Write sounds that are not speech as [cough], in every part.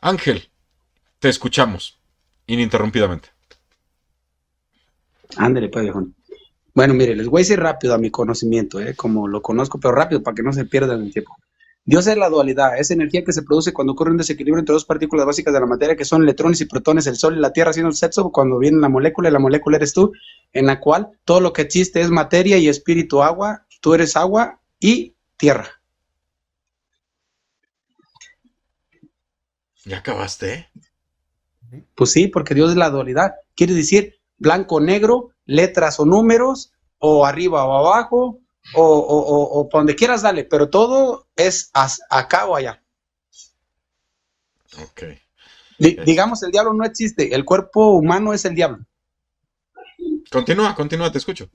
Ángel, te escuchamos ininterrumpidamente. Ándale, pues, Bueno, mire, les voy a decir rápido a mi conocimiento, eh, como lo conozco, pero rápido para que no se pierdan el tiempo. Dios es la dualidad, es energía que se produce cuando ocurre un desequilibrio entre dos partículas básicas de la materia, que son electrones y protones, el Sol y la Tierra, siendo el sexo, cuando viene la molécula, y la molécula eres tú, en la cual todo lo que existe es materia y espíritu agua, tú eres agua y tierra. ¿Ya acabaste? Pues sí, porque Dios es la dualidad. Quiere decir blanco, negro, letras o números, o arriba o abajo, o, o, donde quieras dale, pero todo es acá o allá. Ok. digamos, el diablo no existe, el cuerpo humano es el diablo. Continúa, continúa, te escucho.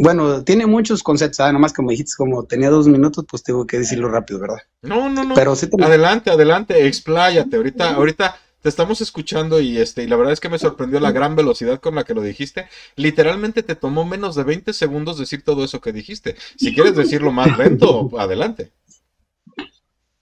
Bueno, tiene muchos conceptos, ¿sabes? Ah, nomás como dijiste, como tenía dos minutos, pues tengo que decirlo rápido, ¿verdad? No, no, no. Pero Adelante, adelante, expláyate. Ahorita, ahorita te estamos escuchando y este, y la verdad es que me sorprendió la gran velocidad con la que lo dijiste. Literalmente te tomó menos de 20 segundos decir todo eso que dijiste. Si quieres decirlo más lento, adelante.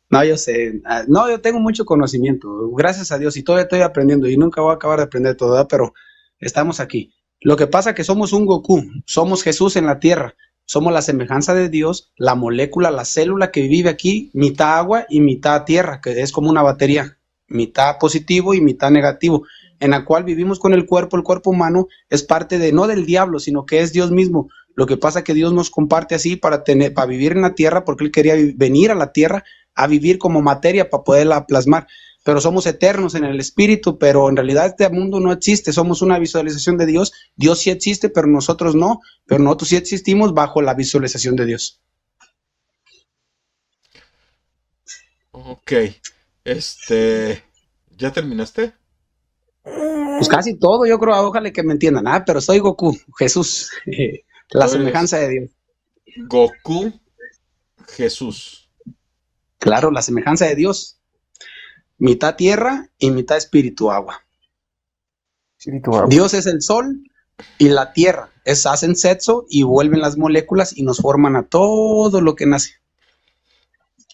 No, yo sé, ah, no, yo tengo mucho conocimiento, gracias a Dios, y todavía estoy aprendiendo y nunca voy a acabar de aprender todo, pero estamos aquí. Lo que pasa es que somos un Goku, somos Jesús en la tierra, somos la semejanza de Dios, la molécula, la célula que vive aquí, mitad agua y mitad tierra, que es como una batería, mitad positivo y mitad negativo, en la cual vivimos con el cuerpo, el cuerpo humano es parte de, no del diablo, sino que es Dios mismo. Lo que pasa es que Dios nos comparte así para, tener, para vivir en la tierra, porque Él quería venir a la tierra a vivir como materia para poderla plasmar pero somos eternos en el espíritu, pero en realidad este mundo no existe, somos una visualización de Dios, Dios sí existe, pero nosotros no, pero nosotros sí existimos bajo la visualización de Dios. Ok, este, ¿ya terminaste? Pues casi todo, yo creo, ojalá que me entiendan, ah, pero soy Goku, Jesús, [laughs] la semejanza de Dios. Goku, Jesús. Claro, la semejanza de Dios mitad tierra y mitad espíritu agua. Dios es el sol y la tierra. Es, hacen sexo y vuelven las moléculas y nos forman a todo lo que nace.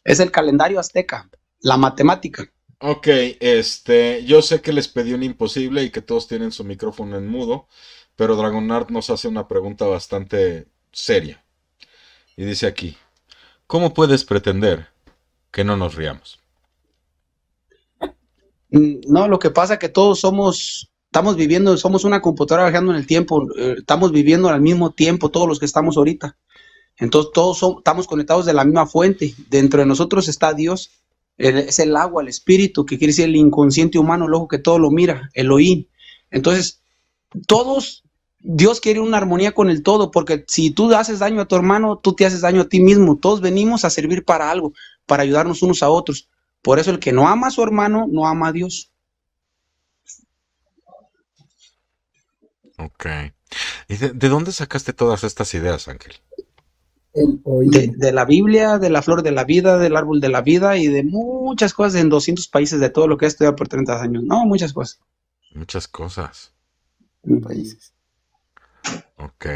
Es el calendario azteca, la matemática. Ok, este, yo sé que les pedí un imposible y que todos tienen su micrófono en mudo, pero Art nos hace una pregunta bastante seria. Y dice aquí, ¿cómo puedes pretender que no nos riamos? No, lo que pasa es que todos somos, estamos viviendo, somos una computadora viajando en el tiempo, eh, estamos viviendo al mismo tiempo todos los que estamos ahorita. Entonces todos estamos conectados de la misma fuente. Dentro de nosotros está Dios, es el agua, el espíritu, que quiere decir el inconsciente humano, el ojo que todo lo mira, el oír. Entonces, todos, Dios quiere una armonía con el todo, porque si tú haces daño a tu hermano, tú te haces daño a ti mismo. Todos venimos a servir para algo, para ayudarnos unos a otros. Por eso el que no ama a su hermano no ama a Dios. Ok. ¿Y de, dónde sacaste todas estas ideas, Ángel? De, de, la Biblia, de la flor de la vida, del árbol de la vida y de muchas cosas en 200 países de todo lo que he estudiado por 30 años. No, muchas cosas. Muchas cosas. En países. Ok.